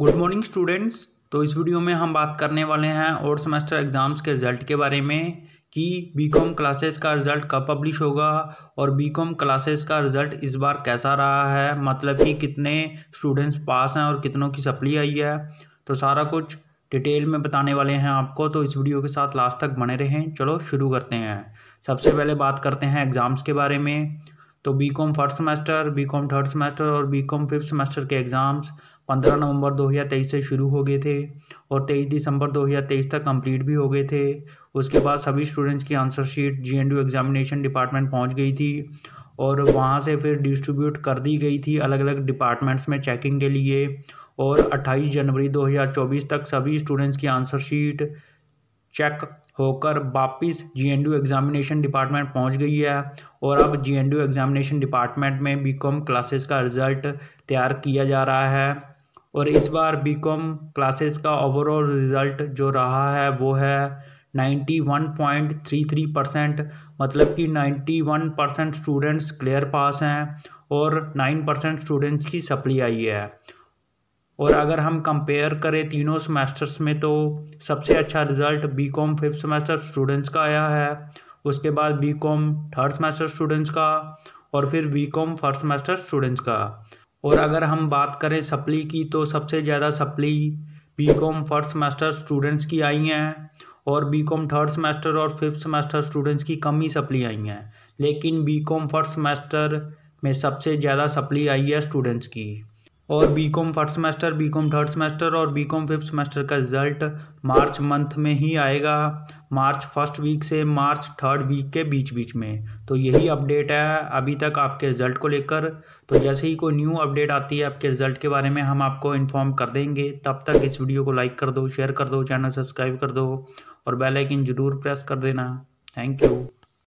good morning students तो इस video में हम बात करने वाले हैं और सेमेस्टर एग्ज़ाम्स के रिज़ल्ट के बारे में कि बीकॉम क्लासेस का रिज़ल्ट कब पब्लिश होगा और बीकॉम क्लासेस का रिज़ल्ट इस बार कैसा रहा है मतलब कि कितने स्टूडेंट्स पास हैं और कितनों की सप्ली आई है तो सारा कुछ डिटेल में बताने वाले हैं आपको तो इस वीडियो के साथ लास्ट तक बने रहें चलो शुरू करते हैं सबसे पहले बात करते हैं एग्ज़ाम्स के बारे में तो B Com first semester B Com third semester और बी कॉम फिफ्थ सेमेस्टर के एग्ज़ाम्स पंद्रह नवंबर दो हज़ार तेईस से शुरू हो गए थे और तेईस दिसंबर दो हज़ार तेईस तक कंप्लीट भी हो गए थे उसके बाद सभी स्टूडेंट्स की answer sheet G N examination department पहुंच गई थी और वहां से फिर डिस्ट्रीब्यूट कर दी गई थी अलग अलग डिपार्टमेंट्स में चेकिंग के लिए और अट्ठाईस जनवरी चौबीस तक सभी स्टूडेंट्स की आंसर शीट चेक होकर वापस जीएनडीयू एग्ज़ामिनेशन डिपार्टमेंट पहुंच गई है और अब जीएनडीयू एग्ज़ामिनेशन डिपार्टमेंट में बीकॉम क्लासेस का रिज़ल्ट तैयार किया जा रहा है और इस बार बीकॉम क्लासेस का ओवरऑल रिज़ल्ट जो रहा है वो है ninety one point three three percent मतलब कि ninety one percent students clear pass हैं और नाइन परसेंट स्टूडेंट्स की सप्ली आई है और अगर हम कंपेयर करें तीनों सेमेस्टर्स में तो सबसे अच्छा result B Com fifth semester students का आया है उसके बाद B Com third semester students का और फिर B Com first semester students का और अगर हम बात करें सप्ली की तो सबसे ज़्यादा supply B Com first semester students की आई हैं और बी कॉम थर्ड सेमेस्टर और फिफ्थ सेमेस्टर स्टूडेंट्स की कम ही सप्ली आई हैं लेकिन बी कॉम फर्स्ट सेमेस्टर में सबसे ज़्यादा सप्ली आई है स्टूडेंट्स की और B Com first semester B Com third semester और बी कॉम फिफ्थ सेमेस्टर का रिज़ल्ट मार्च मंथ में ही आएगा मार्च फर्स्ट वीक से मार्च थर्ड वीक के बीच बीच में तो यही अपडेट है अभी तक आपके रिज़ल्ट को लेकर तो जैसे ही कोई न्यू अपडेट आती है आपके रिज़ल्ट के बारे में हम आपको इन्फॉर्म कर देंगे तब तक इस वीडियो को लाइक कर दो शेयर कर दो चैनल सब्सक्राइब कर दो और बेल आइकन ज़रूर प्रेस कर देना थैंक यू